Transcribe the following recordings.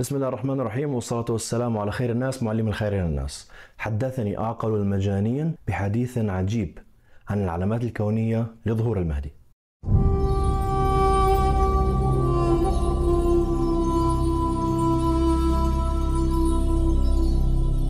بسم الله الرحمن الرحيم والصلاة والسلام على خير الناس معلم الخير للناس حدثني أعقل المجانين بحديث عجيب عن العلامات الكونية لظهور المهدي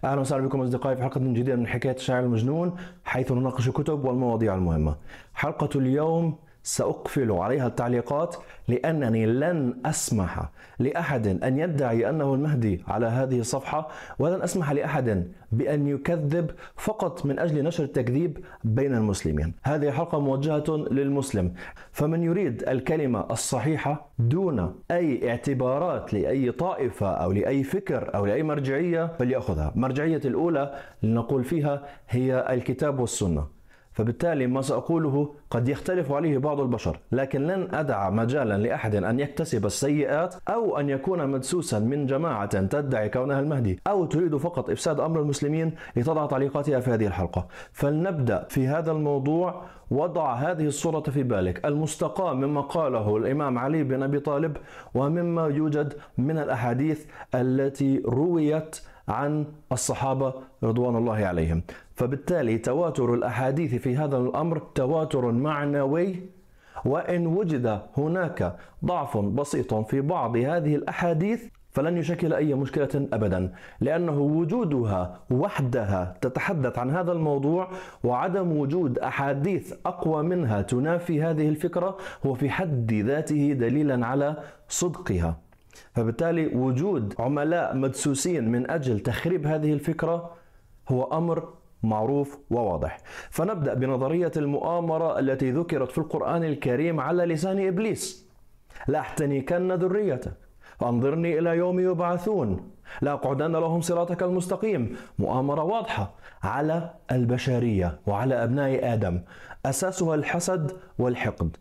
اهلا وسهلا بكم اصدقائي في حلقه جديده من حكايه الشاعر المجنون حيث نناقش الكتب والمواضيع المهمه. حلقه اليوم سأقفل عليها التعليقات لأنني لن أسمح لأحد أن يدعي أنه المهدي على هذه الصفحة ولن أسمح لأحد بأن يكذب فقط من أجل نشر التكذيب بين المسلمين هذه حلقة موجهة للمسلم فمن يريد الكلمة الصحيحة دون أي اعتبارات لأي طائفة أو لأي فكر أو لأي مرجعية فليأخذها مرجعية الأولى لنقول فيها هي الكتاب والسنة فبالتالي ما سأقوله قد يختلف عليه بعض البشر لكن لن أدع مجالا لأحد أن يكتسب السيئات أو أن يكون مدسوسا من جماعة تدعي كونها المهدي أو تريد فقط إفساد أمر المسلمين لتضع تعليقاتها في هذه الحلقة فلنبدأ في هذا الموضوع وضع هذه الصورة في بالك المستقى مما قاله الإمام علي بن أبي طالب ومما يوجد من الأحاديث التي رويت عن الصحابة رضوان الله عليهم فبالتالي تواتر الاحاديث في هذا الامر تواتر معنوي وان وجد هناك ضعف بسيط في بعض هذه الاحاديث فلن يشكل اي مشكله ابدا لانه وجودها وحدها تتحدث عن هذا الموضوع وعدم وجود احاديث اقوى منها تنافي هذه الفكره هو في حد ذاته دليلا على صدقها فبالتالي وجود عملاء مدسوسين من اجل تخريب هذه الفكره هو امر معروف وواضح فنبدأ بنظرية المؤامرة التي ذكرت في القرآن الكريم على لسان إبليس لأحتنكن ذريتك فأنظرني إلى يوم يبعثون لأقعدن لهم صراطك المستقيم مؤامرة واضحة على البشرية وعلى أبناء آدم أساسها الحسد والحقد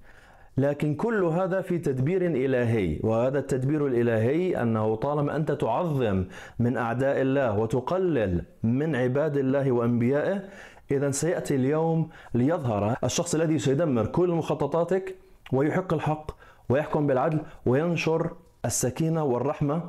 لكن كل هذا في تدبير إلهي وهذا التدبير الإلهي أنه طالما أنت تعظم من أعداء الله وتقلل من عباد الله وأنبيائه إذا سيأتي اليوم ليظهر الشخص الذي سيدمر كل مخططاتك ويحق الحق ويحكم بالعدل وينشر السكينة والرحمة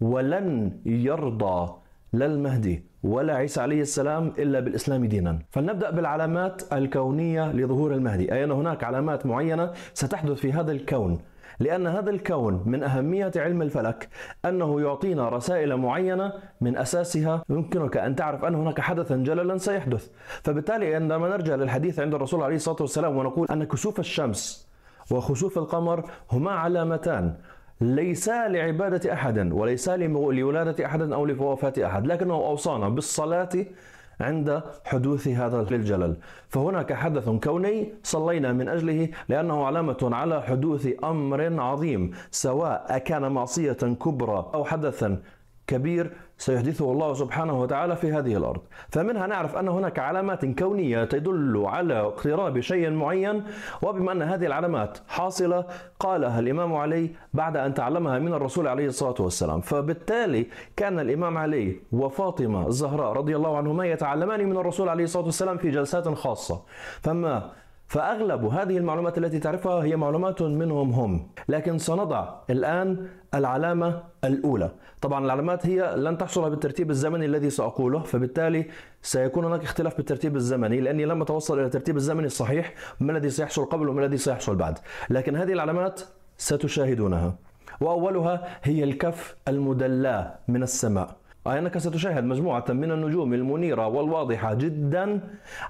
ولن يرضى لا المهدي ولا عيسى عليه السلام الا بالاسلام دينا، فلنبدا بالعلامات الكونيه لظهور المهدي، اي ان هناك علامات معينه ستحدث في هذا الكون، لأن هذا الكون من أهمية علم الفلك أنه يعطينا رسائل معينة من أساسها يمكنك أن تعرف أن هناك حدثا جللا سيحدث فبالتالي عندما نرجع للحديث عند الرسول عليه الصلاة والسلام ونقول أن كسوف الشمس وخسوف القمر هما علامتان ليس لعبادة أحد وليس لولادة أحد أو لوفاة أحد لكنه أوصانا بالصلاة عند حدوث هذا الجلل فهناك حدث كوني صلينا من أجله لأنه علامة على حدوث أمر عظيم سواء كان معصية كبرى أو حدثا كبير سيحدثه الله سبحانه وتعالى في هذه الارض، فمنها نعرف ان هناك علامات كونيه تدل على اقتراب شيء معين، وبما ان هذه العلامات حاصله قالها الامام علي بعد ان تعلمها من الرسول عليه الصلاه والسلام، فبالتالي كان الامام علي وفاطمه الزهراء رضي الله عنهما يتعلمان من الرسول عليه الصلاه والسلام في جلسات خاصه، فما فأغلب هذه المعلومات التي تعرفها هي معلومات منهم هم لكن سنضع الآن العلامة الأولى طبعا العلامات هي لن تحصل بالترتيب الزمني الذي سأقوله فبالتالي سيكون هناك اختلاف بالترتيب الزمني لأني لم أتوصل إلى الترتيب الزمني الصحيح ما الذي سيحصل قبل وما الذي سيحصل بعد لكن هذه العلامات ستشاهدونها وأولها هي الكف المدلاه من السماء أنك ستشاهد مجموعة من النجوم المنيرة والواضحة جدا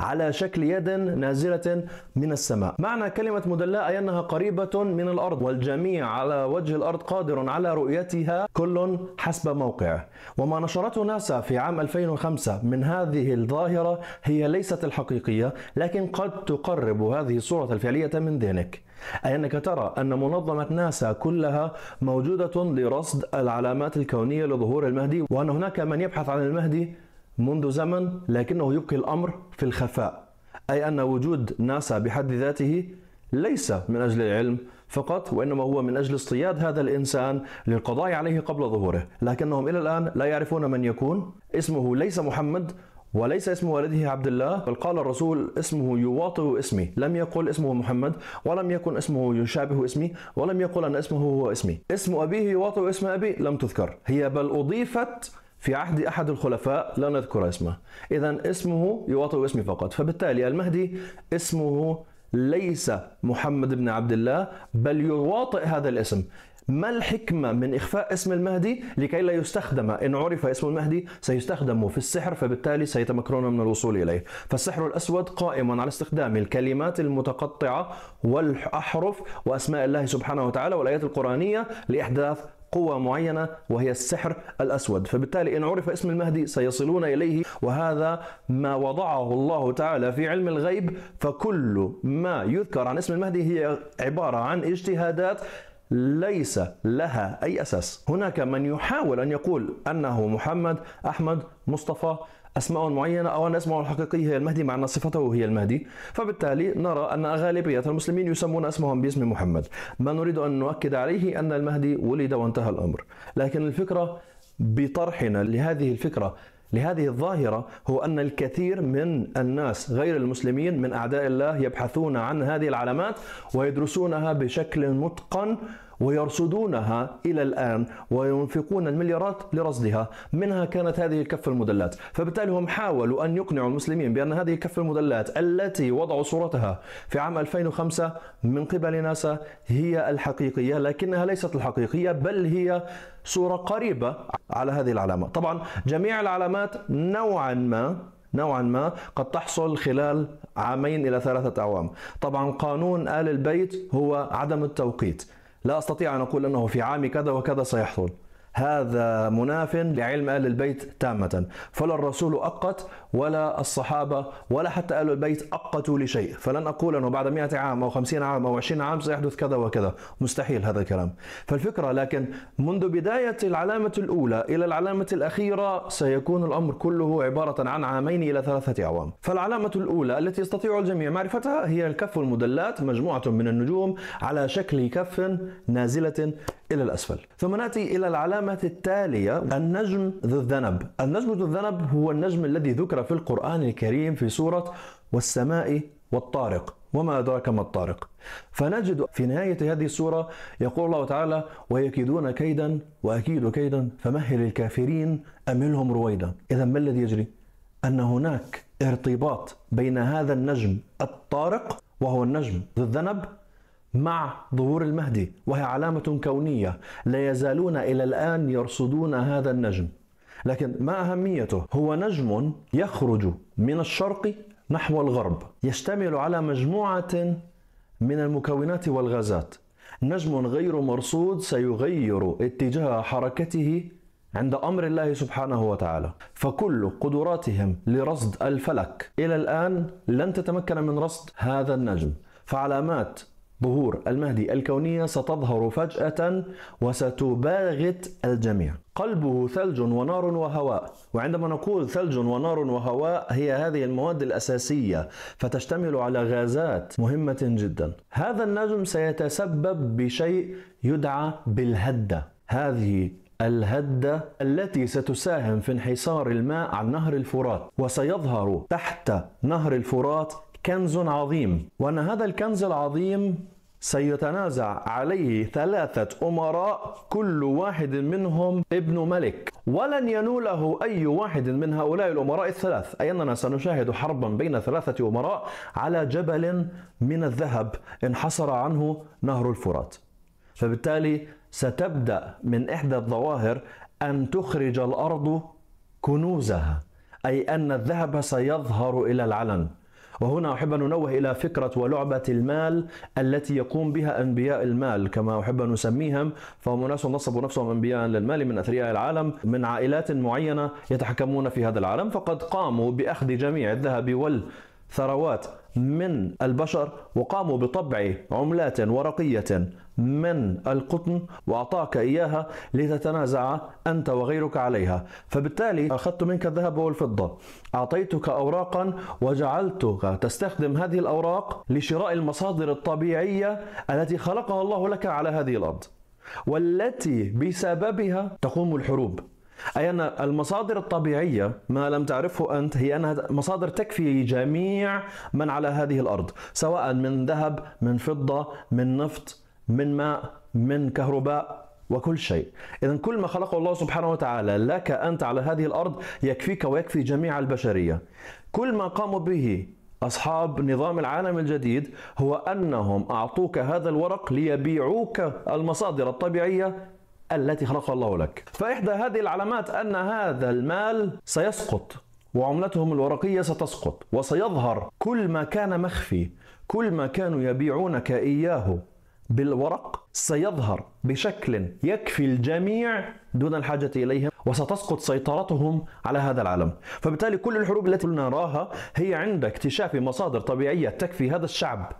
على شكل يد نازلة من السماء معنى كلمة مدلاء أي أنها قريبة من الأرض والجميع على وجه الأرض قادر على رؤيتها كل حسب موقعه وما نشرته ناسا في عام 2005 من هذه الظاهرة هي ليست الحقيقية لكن قد تقرب هذه الصورة الفعلية من ذهنك أي أنك ترى أن منظمة ناسا كلها موجودة لرصد العلامات الكونية لظهور المهدي وأن هناك من يبحث عن المهدي منذ زمن لكنه يبقي الأمر في الخفاء أي أن وجود ناسا بحد ذاته ليس من أجل العلم فقط وإنما هو من أجل اصطياد هذا الإنسان للقضاء عليه قبل ظهوره لكنهم إلى الآن لا يعرفون من يكون اسمه ليس محمد وليس اسم والده عبد الله بل قال الرسول اسمه يواطئ اسمي لم يقل اسمه محمد ولم يكن اسمه يشابه اسمي ولم يقل أن اسمه هو اسمي اسم أبيه يواطئ اسم أبي لم تذكر هي بل أضيفت في عهد أحد الخلفاء لا نذكر اسمه إذا اسمه يواطئ اسمي فقط فبالتالي المهدي اسمه ليس محمد بن عبد الله بل يواطئ هذا الاسم ما الحكمة من إخفاء اسم المهدي لكي لا يستخدم إن عرف اسم المهدي سيستخدم في السحر فبالتالي سيتمكنون من الوصول إليه فالسحر الأسود قائم على استخدام الكلمات المتقطعة والأحرف وأسماء الله سبحانه وتعالى والآيات القرآنية لإحداث قوة معينة وهي السحر الأسود فبالتالي إن عرف اسم المهدي سيصلون إليه وهذا ما وضعه الله تعالى في علم الغيب فكل ما يذكر عن اسم المهدي هي عبارة عن اجتهادات ليس لها أي أساس هناك من يحاول أن يقول أنه محمد أحمد مصطفى أسماء معينة أو أن اسمه الحقيقي هي المهدي مع أن صفته هي المهدي فبالتالي نرى أن غالبية المسلمين يسمون اسمهم باسم محمد ما نريد أن نؤكد عليه أن المهدي ولد وانتهى الأمر لكن الفكرة بطرحنا لهذه الفكرة لهذه الظاهرة هو أن الكثير من الناس غير المسلمين من أعداء الله يبحثون عن هذه العلامات ويدرسونها بشكل متقن ويرصدونها إلى الآن وينفقون المليارات لرصدها منها كانت هذه الكفة المدلات فبالتالي هم حاولوا أن يقنعوا المسلمين بأن هذه الكفة المدلات التي وضعوا صورتها في عام 2005 من قبل ناسا هي الحقيقية لكنها ليست الحقيقية بل هي صورة قريبة على هذه العلامة طبعا جميع العلامات نوعا ما نوعا ما قد تحصل خلال عامين الى ثلاثه اعوام. طبعا قانون ال البيت هو عدم التوقيت، لا أستطيع أن أقول أنه في عام كذا وكذا سيحصل هذا مناف لعلم اهل البيت تامة فلا الرسول أقت ولا الصحابة ولا حتى أهل البيت أقتوا لشيء فلن أقول أنه بعد 100 عام أو 50 عام أو 20 عام سيحدث كذا وكذا مستحيل هذا الكلام فالفكرة لكن منذ بداية العلامة الأولى إلى العلامة الأخيرة سيكون الأمر كله عبارة عن عامين إلى ثلاثة أعوام فالعلامة الأولى التي يستطيع الجميع معرفتها هي الكف المدلات مجموعة من النجوم على شكل كف نازلة إلى الأسفل ثم نأتي إلى العلامة التالية النجم ذو الذنب النجم ذو الذنب هو النجم الذي ذكر في القرآن الكريم في سورة والسماء والطارق وما أدراك ما الطارق فنجد في نهاية هذه السورة يقول الله تعالى ويكيدون كيدا وأكيد كيدا فمهل الكافرين أملهم رويدا إذا ما الذي يجري؟ أن هناك ارتباط بين هذا النجم الطارق وهو النجم ذو الذنب مع ظهور المهدي وهي علامة كونية لا يزالون إلى الآن يرصدون هذا النجم لكن ما أهميته هو نجم يخرج من الشرق نحو الغرب يشتمل على مجموعة من المكونات والغازات نجم غير مرصود سيغير اتجاه حركته عند امر الله سبحانه وتعالى فكل قدراتهم لرصد الفلك الى الان لن تتمكن من رصد هذا النجم فعلامات بهور المهدي الكونية ستظهر فجأة وستباغت الجميع قلبه ثلج ونار وهواء وعندما نقول ثلج ونار وهواء هي هذه المواد الأساسية فتشتمل على غازات مهمة جدا هذا النجم سيتسبب بشيء يدعى بالهدة هذه الهدة التي ستساهم في انحسار الماء عن نهر الفرات وسيظهر تحت نهر الفرات كنز عظيم وأن هذا الكنز العظيم سيتنازع عليه ثلاثة أمراء كل واحد منهم ابن ملك ولن ينوله أي واحد من هؤلاء الأمراء الثلاث أي أننا سنشاهد حربا بين ثلاثة أمراء على جبل من الذهب انحصر عنه نهر الفرات فبالتالي ستبدأ من إحدى الظواهر أن تخرج الأرض كنوزها أي أن الذهب سيظهر إلى العلن وهنا أحب أن أنوه إلى فكرة ولعبة المال التي يقوم بها أنبياء المال كما أحب أن أسميهم فهم ناس نصبوا نفسهم أنبياء للمال من أثرياء العالم من عائلات معينة يتحكمون في هذا العالم فقد قاموا بأخذ جميع الذهب والثروات من البشر وقاموا بطبع عملات ورقية من القطن وأعطاك إياها لتتنازع أنت وغيرك عليها فبالتالي أخذت منك الذهب والفضة أعطيتك أوراقا وجعلتك تستخدم هذه الأوراق لشراء المصادر الطبيعية التي خلقها الله لك على هذه الأرض والتي بسببها تقوم الحروب أي أن المصادر الطبيعية ما لم تعرفه أنت هي أنها مصادر تكفي جميع من على هذه الأرض سواء من ذهب من فضة من نفط من ماء من كهرباء وكل شيء إذا كل ما خلقه الله سبحانه وتعالى لك أنت على هذه الأرض يكفيك ويكفي جميع البشرية كل ما قاموا به أصحاب نظام العالم الجديد هو أنهم أعطوك هذا الورق ليبيعوك المصادر الطبيعية التي خلقها الله لك فإحدى هذه العلامات أن هذا المال سيسقط وعملتهم الورقية ستسقط وسيظهر كل ما كان مخفي كل ما كانوا يبيعونك إياه بالورق سيظهر بشكل يكفي الجميع دون الحاجة إليهم وستسقط سيطرتهم على هذا العالم فبالتالي كل الحروب التي نراها هي عند اكتشاف مصادر طبيعية تكفي هذا الشعب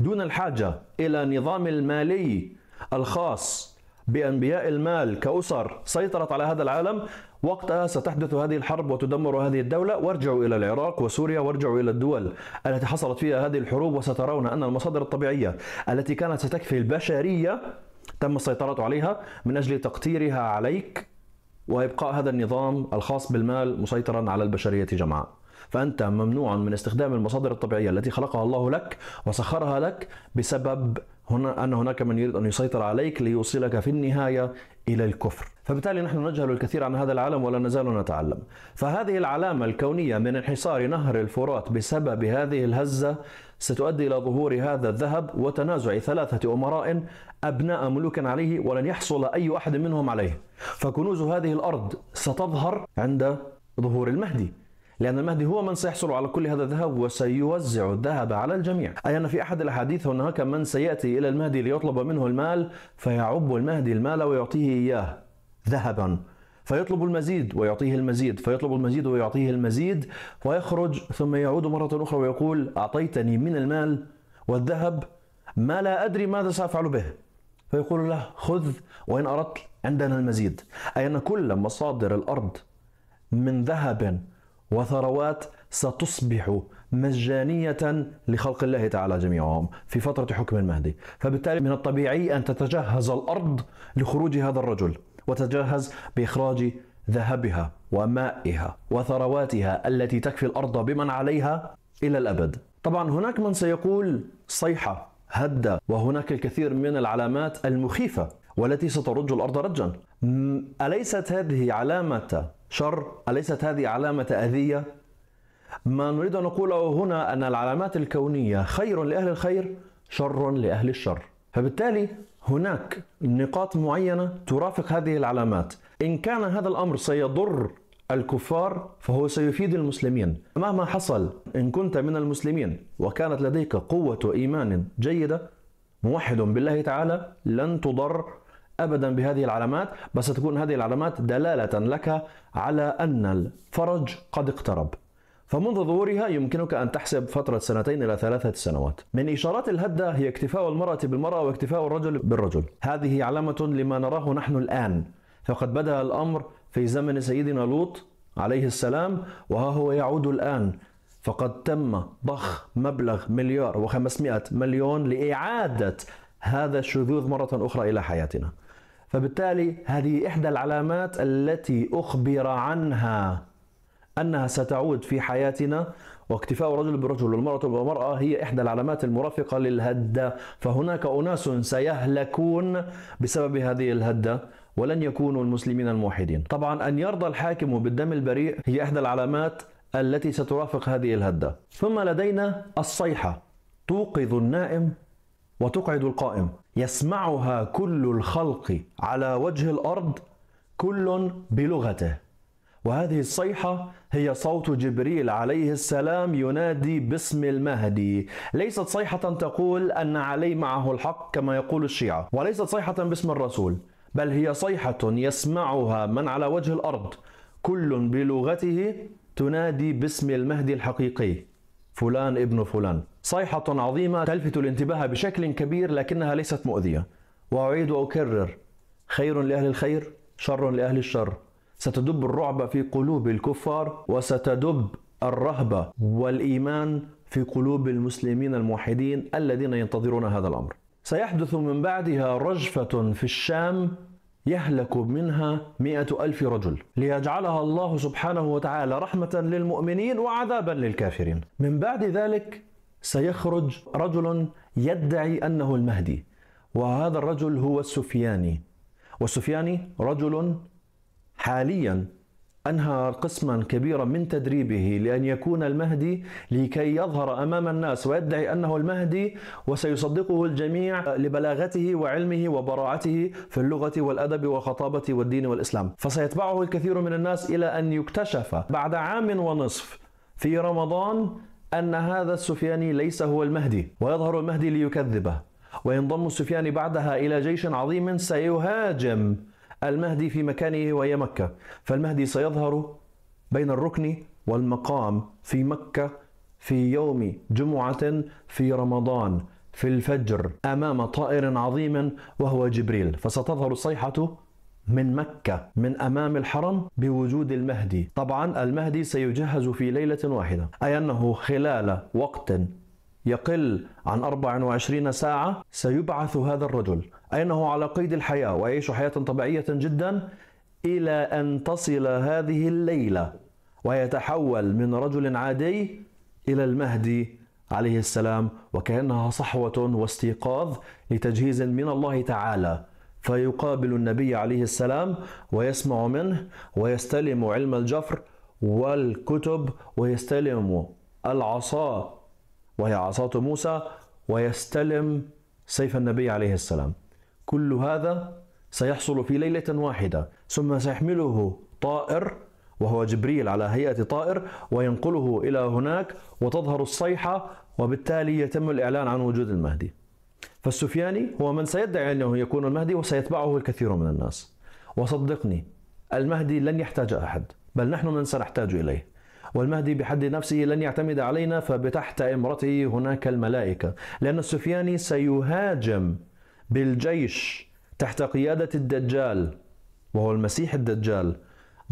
دون الحاجة إلى نظام المالي الخاص بانبياء المال كاسر سيطرت على هذا العالم وقتها ستحدث هذه الحرب وتدمر هذه الدولة وارجعوا إلى العراق وسوريا وارجعوا إلى الدول التي حصلت فيها هذه الحروب وسترون أن المصادر الطبيعية التي كانت ستكفي البشرية تم السيطرة عليها من أجل تقتيرها عليك وإبقاء هذا النظام الخاص بالمال مسيطرا على البشرية جمعاء فأنت ممنوع من استخدام المصادر الطبيعية التي خلقها الله لك وسخرها لك بسبب هنا أن هناك من يريد أن يسيطر عليك ليوصلك في النهاية إلى الكفر فبالتالي نحن نجهل الكثير عن هذا العالم ولا نزال نتعلم فهذه العلامة الكونية من انحصار نهر الفرات بسبب هذه الهزة ستؤدي إلى ظهور هذا الذهب وتنازع ثلاثة أمراء أبناء ملوك عليه ولن يحصل أي أحد منهم عليه فكنوز هذه الأرض ستظهر عند ظهور المهدي لأن المهدي هو من سيحصل على كل هذا الذهب وسيوزع الذهب على الجميع أي أن في أحد الأحاديث هناك من سيأتي إلى المهدي ليطلب منه المال فيعب المهدي المال ويعطيه إياه ذهبا فيطلب المزيد ويعطيه المزيد فيطلب المزيد ويعطيه المزيد ويخرج ثم يعود مرة أخرى ويقول أعطيتني من المال والذهب ما لا أدري ماذا سأفعل به فيقول له خذ وإن أردت عندنا المزيد أي أن كل مصادر الأرض من ذهب وثروات ستصبح مجانية لخلق الله تعالى جميعهم في فترة حكم المهدي فبالتالي من الطبيعي أن تتجهز الأرض لخروج هذا الرجل وتتجهز بإخراج ذهبها ومائها وثرواتها التي تكفي الأرض بمن عليها إلى الأبد طبعا هناك من سيقول صيحة هدة وهناك الكثير من العلامات المخيفة والتي سترج الأرض رجا أليست هذه علامة شر أليست هذه علامة أذية ما نريد أن نقوله هنا أن العلامات الكونية خير لأهل الخير شر لأهل الشر فبالتالي هناك نقاط معينة ترافق هذه العلامات إن كان هذا الأمر سيضر الكفار فهو سيفيد المسلمين مهما حصل إن كنت من المسلمين وكانت لديك قوة إيمان جيدة موحد بالله تعالى لن تضر ابدا بهذه العلامات بس تكون هذه العلامات دلاله لك على ان الفرج قد اقترب فمنذ ظهورها يمكنك أن تحسب فترة سنتين إلى ثلاثة سنوات من إشارات الهدة هي اكتفاء المرأة بالمرأة واكتفاء الرجل بالرجل هذه علامة لما نراه نحن الآن فقد بدأ الأمر في زمن سيدنا لوط عليه السلام وها هو يعود الآن فقد تم ضخ مبلغ مليار و500 مليون لإعادة هذا الشذوذ مرة أخرى إلى حياتنا فبالتالي هذه إحدى العلامات التي أخبر عنها أنها ستعود في حياتنا واكتفاء الرجل بالرجل والمرأة بالمرأة هي إحدى العلامات المرافقة للهدة فهناك أناس سيهلكون بسبب هذه الهدة ولن يكونوا المسلمين الموحدين طبعا أن يرضى الحاكم بالدم البريء هي إحدى العلامات التي سترافق هذه الهدة ثم لدينا الصيحة توقظ النائم وتقعد القائم يسمعها كل الخلق على وجه الارض كل بلغته وهذه الصيحه هي صوت جبريل عليه السلام ينادي باسم المهدي ليست صيحه تقول ان علي معه الحق كما يقول الشيعه وليست صيحه باسم الرسول بل هي صيحه يسمعها من على وجه الارض كل بلغته تنادي باسم المهدي الحقيقي فلان ابن فلان صيحة عظيمة تلفت الانتباه بشكل كبير لكنها ليست مؤذية وأعيد وأكرر خير لأهل الخير شر لأهل الشر ستدب الرعب في قلوب الكفار وستدب الرهبة والإيمان في قلوب المسلمين الموحدين الذين ينتظرون هذا الأمر سيحدث من بعدها رجفة في الشام يهلك منها مئة ألف رجل ليجعلها الله سبحانه وتعالى رحمة للمؤمنين وعذابا للكافرين من بعد ذلك سيخرج رجل يدعي انه المهدي وهذا الرجل هو السفياني والسفياني رجل حاليا انهى قسما كبيرا من تدريبه لان يكون المهدي لكي يظهر امام الناس ويدعي انه المهدي وسيصدقه الجميع لبلاغته وعلمه وبراعته في اللغه والادب والخطابه والدين والاسلام، فسيتبعه الكثير من الناس الى ان يكتشف بعد عام ونصف في رمضان أن هذا السفياني ليس هو المهدي ويظهر المهدي ليكذبه وينضم السفياني بعدها إلى جيش عظيم سيهاجم المهدي في مكانه وهي مكة فالمهدي سيظهر بين الركن والمقام في مكة في يوم جمعة في رمضان في الفجر أمام طائر عظيم وهو جبريل فستظهر الصيحة من مكة من أمام الحرم بوجود المهدي طبعا المهدي سيجهز في ليلة واحدة أي أنه خلال وقت يقل عن 24 ساعة سيبعث هذا الرجل أي أنه على قيد الحياة ويعيش حياة طبيعية جدا إلى أن تصل هذه الليلة ويتحول من رجل عادي إلى المهدي عليه السلام وكأنها صحوة واستيقاظ لتجهيز من الله تعالى فيقابل النبي عليه السلام ويسمع منه ويستلم علم الجفر والكتب ويستلم العصا وهي عصاة موسى ويستلم سيف النبي عليه السلام كل هذا سيحصل في ليلة واحدة ثم سيحمله طائر وهو جبريل على هيئة طائر وينقله إلى هناك وتظهر الصيحة وبالتالي يتم الإعلان عن وجود المهدي فالسفياني هو من سيدعي أنه يكون المهدي وسيتبعه الكثير من الناس وصدقني المهدي لن يحتاج أحد بل نحن من سنحتاج إليه والمهدي بحد نفسه لن يعتمد علينا فبتحت إمرته هناك الملائكة لأن السفياني سيهاجم بالجيش تحت قيادة الدجال وهو المسيح الدجال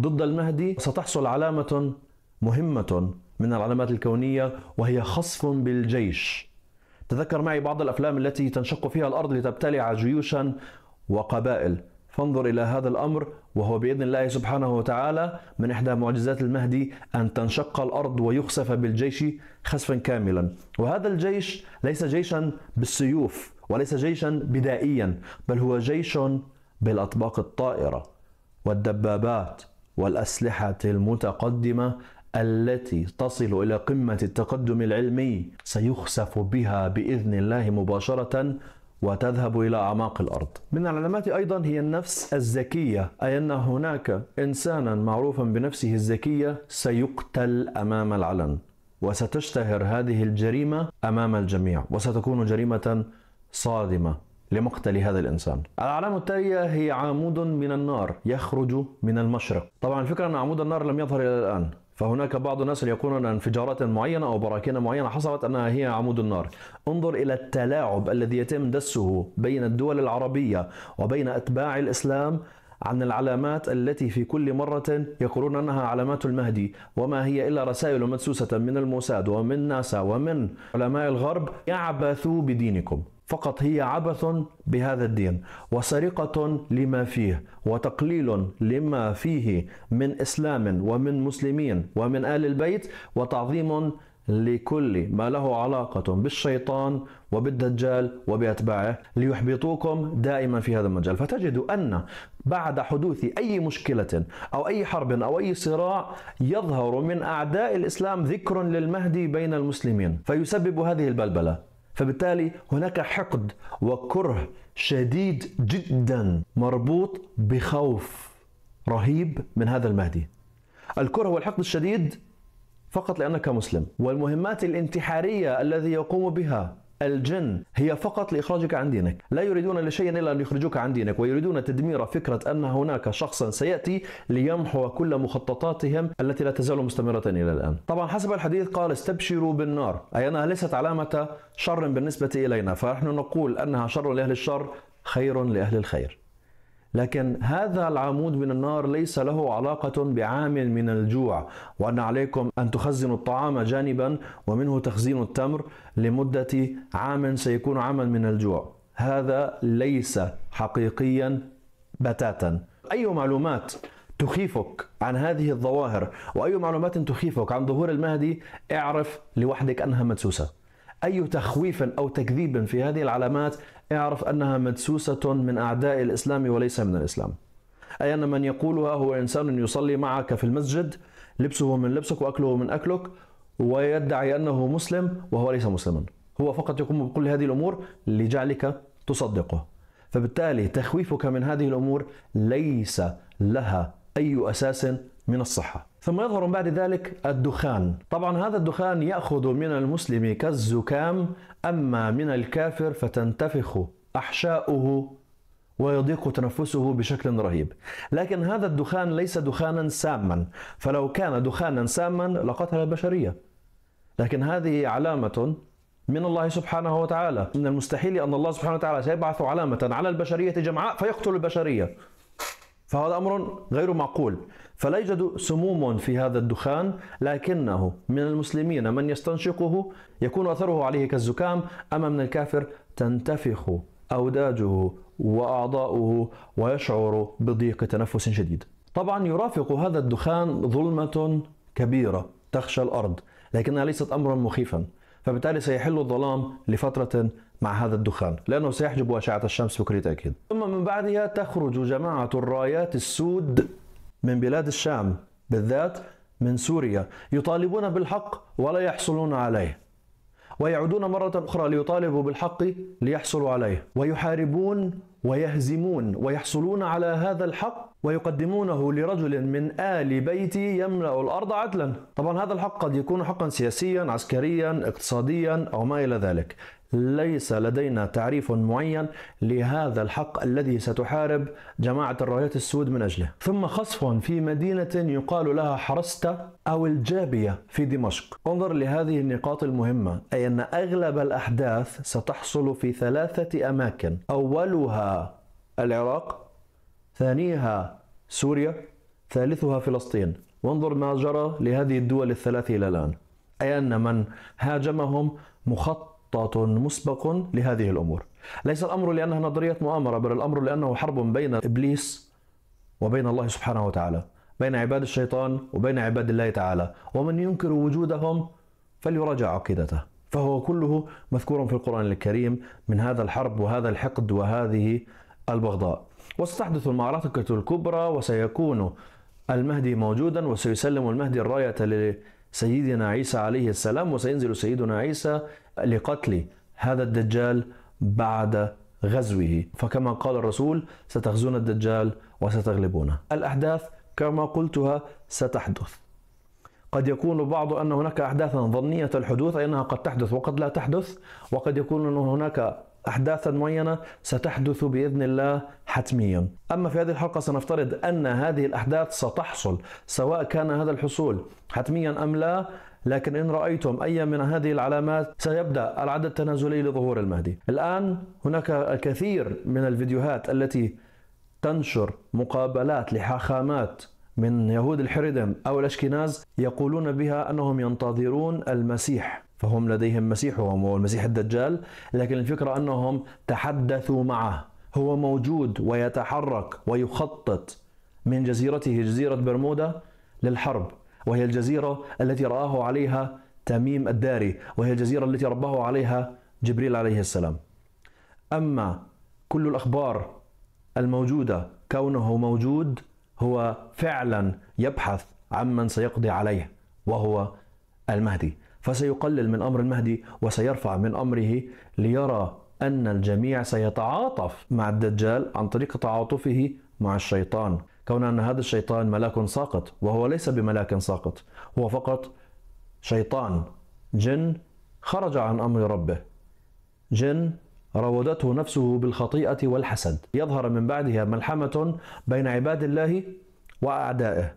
ضد المهدي ستحصل علامة مهمة من العلامات الكونية وهي خصف بالجيش تذكر معي بعض الافلام التي تنشق فيها الارض لتبتلع جيوشا وقبائل فانظر الى هذا الامر وهو باذن الله سبحانه وتعالى من احدى معجزات المهدي ان تنشق الارض ويخسف بالجيش خسفا كاملا وهذا الجيش ليس جيشا بالسيوف وليس جيشا بدائيا بل هو جيش بالاطباق الطائره والدبابات والاسلحه المتقدمه التي تصل الى قمه التقدم العلمي سيخسف بها باذن الله مباشره وتذهب الى اعماق الارض. من العلامات ايضا هي النفس الذكيه، اي ان هناك انسانا معروفا بنفسه الذكيه سيقتل امام العلن، وستشتهر هذه الجريمه امام الجميع، وستكون جريمه صادمه لمقتل هذا الانسان. العلامه التاليه هي عمود من النار يخرج من المشرق. طبعا الفكره ان عمود النار لم يظهر الى الان، فهناك بعض الناس يقولون أن انفجارات معينة أو براكين معينة حصلت أنها هي عمود النار انظر إلى التلاعب الذي يتم دسه بين الدول العربية وبين أتباع الإسلام عن العلامات التي في كل مرة يقولون أنها علامات المهدي وما هي إلا رسائل مدسوسة من الموساد ومن ناسا ومن علماء الغرب يعبثوا بدينكم فقط هي عبث بهذا الدين وسرقة لما فيه وتقليل لما فيه من إسلام ومن مسلمين ومن آل البيت وتعظيم لكل ما له علاقة بالشيطان وبالدجال وبأتباعه ليحبطوكم دائما في هذا المجال فتجد أن بعد حدوث أي مشكلة أو أي حرب أو أي صراع يظهر من أعداء الإسلام ذكر للمهدي بين المسلمين فيسبب هذه البلبلة فبالتالي هناك حقد وكره شديد جدا مربوط بخوف رهيب من هذا المهدي الكره والحقد الشديد فقط لانك مسلم والمهمات الانتحاريه الذي يقوم بها الجن هي فقط لإخراجك عن دينك لا يريدون لشيء إلا أن يخرجوك عن دينك ويريدون تدمير فكرة أن هناك شخصا سيأتي ليمحو كل مخططاتهم التي لا تزال مستمرة إلى الآن طبعا حسب الحديث قال استبشروا بالنار أي أنها ليست علامة شر بالنسبة إلينا فنحن نقول أنها شر لأهل الشر خير لأهل الخير لكن هذا العمود من النار ليس له علاقة بعامل من الجوع وأن عليكم أن تخزنوا الطعام جانبا ومنه تخزين التمر لمدة عام سيكون عاما من الجوع هذا ليس حقيقيا بتاتا أي معلومات تخيفك عن هذه الظواهر وأي معلومات تخيفك عن ظهور المهدي اعرف لوحدك أنها مدسوسة أي تخويف أو تكذيب في هذه العلامات اعرف أنها مدسوسة من أعداء الإسلام وليس من الإسلام أي أن من يقولها هو إنسان يصلي معك في المسجد لبسه من لبسك وأكله من أكلك ويدعي أنه مسلم وهو ليس مسلما هو فقط يقوم بكل هذه الأمور لجعلك تصدقه فبالتالي تخويفك من هذه الأمور ليس لها أي أساس من الصحة ثم يظهر بعد ذلك الدخان طبعا هذا الدخان يأخذ من المسلم كالزكام أما من الكافر فتنتفخ أحشاؤه ويضيق تنفسه بشكل رهيب لكن هذا الدخان ليس دخانا ساما فلو كان دخانا ساما لقتل البشرية لكن هذه علامة من الله سبحانه وتعالى من المستحيل أن الله سبحانه وتعالى سيبعث علامة على البشرية جمعاء فيقتل البشرية فهذا امر غير معقول فلا يوجد سموم في هذا الدخان لكنه من المسلمين من يستنشقه يكون اثره عليه كالزكام اما من الكافر تنتفخ اوداجه واعضاؤه ويشعر بضيق تنفس شديد. طبعا يرافق هذا الدخان ظلمه كبيره تخشى الارض لكنها ليست امرا مخيفا فبالتالي سيحل الظلام لفتره مع هذا الدخان لأنه سيحجب أشعة الشمس بكل تأكيد ثم من بعدها تخرج جماعة الرايات السود من بلاد الشام بالذات من سوريا يطالبون بالحق ولا يحصلون عليه ويعودون مرة أخرى ليطالبوا بالحق ليحصلوا عليه ويحاربون ويهزمون ويحصلون على هذا الحق ويقدمونه لرجل من آل بيتي يملأ الأرض عدلا طبعا هذا الحق قد يكون حقا سياسيا عسكريا اقتصاديا أو ما إلى ذلك ليس لدينا تعريف معين لهذا الحق الذي ستحارب جماعة الرايات السود من أجله ثم خصف في مدينة يقال لها حرستة أو الجابية في دمشق انظر لهذه النقاط المهمة أي أن أغلب الأحداث ستحصل في ثلاثة أماكن أولها العراق ثانيها سوريا ثالثها فلسطين وانظر ما جرى لهذه الدول الثلاث إلى الآن أي أن من هاجمهم مخطط مخطط مسبق لهذه الامور. ليس الامر لانها نظريه مؤامره بل الامر لانه حرب بين ابليس وبين الله سبحانه وتعالى، بين عباد الشيطان وبين عباد الله تعالى، ومن ينكر وجودهم فليراجع عقيدته. فهو كله مذكور في القران الكريم من هذا الحرب وهذا الحقد وهذه البغضاء. وستحدث المعركه الكبرى وسيكون المهدي موجودا وسيسلم المهدي الرايه سيدنا عيسى عليه السلام وسينزل سيدنا عيسى لقتل هذا الدجال بعد غزوه فكما قال الرسول ستغزون الدجال وستغلبونه الأحداث كما قلتها ستحدث قد يكون بعض أن هناك أحداثا ظنية الحدوث أي أنها قد تحدث وقد لا تحدث وقد يكون أن هناك أحداثا معينة ستحدث بإذن الله حتميا أما في هذه الحلقة سنفترض أن هذه الأحداث ستحصل سواء كان هذا الحصول حتميا أم لا لكن إن رأيتم أي من هذه العلامات سيبدأ العدد التنازلي لظهور المهدي الآن هناك الكثير من الفيديوهات التي تنشر مقابلات لحاخامات من يهود الحردم أو الأشكناز يقولون بها أنهم ينتظرون المسيح فهم لديهم مسيحهم هو المسيح الدجال لكن الفكرة أنهم تحدثوا معه هو موجود ويتحرك ويخطط من جزيرته جزيرة برمودا للحرب وهي الجزيرة التي رآه عليها تميم الداري وهي الجزيرة التي رباه عليها جبريل عليه السلام أما كل الأخبار الموجودة كونه موجود هو فعلا يبحث عمن سيقضي عليه وهو المهدي فسيقلل من امر المهدي وسيرفع من امره ليرى ان الجميع سيتعاطف مع الدجال عن طريق تعاطفه مع الشيطان كون ان هذا الشيطان ملاك ساقط وهو ليس بملاك ساقط هو فقط شيطان جن خرج عن امر ربه جن راودته نفسه بالخطيئه والحسد يظهر من بعدها ملحمه بين عباد الله واعدائه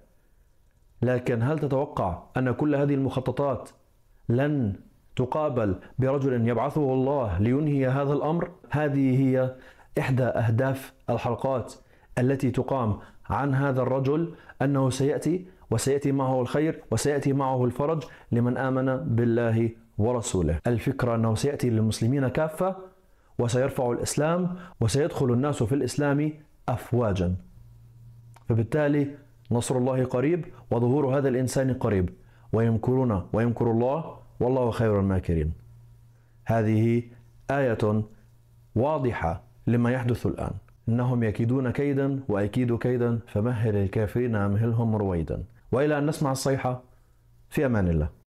لكن هل تتوقع ان كل هذه المخططات لن تقابل برجل يبعثه الله لينهي هذا الامر هذه هي احدى اهداف الحلقات التي تقام عن هذا الرجل انه سياتي وسياتي معه الخير وسياتي معه الفرج لمن امن بالله ورسوله. الفكره انه سياتي للمسلمين كافه وسيرفع الاسلام وسيدخل الناس في الاسلام افواجا. فبالتالي نصر الله قريب وظهور هذا الانسان قريب. ويمكرون ويمكر الله والله خير الماكرين هذه آية واضحة لما يحدث الآن إنهم يكيدون كيدا وأكيد كيدا فمهل الكافرين أمهلهم رويدا وإلى أن نسمع الصيحة في أمان الله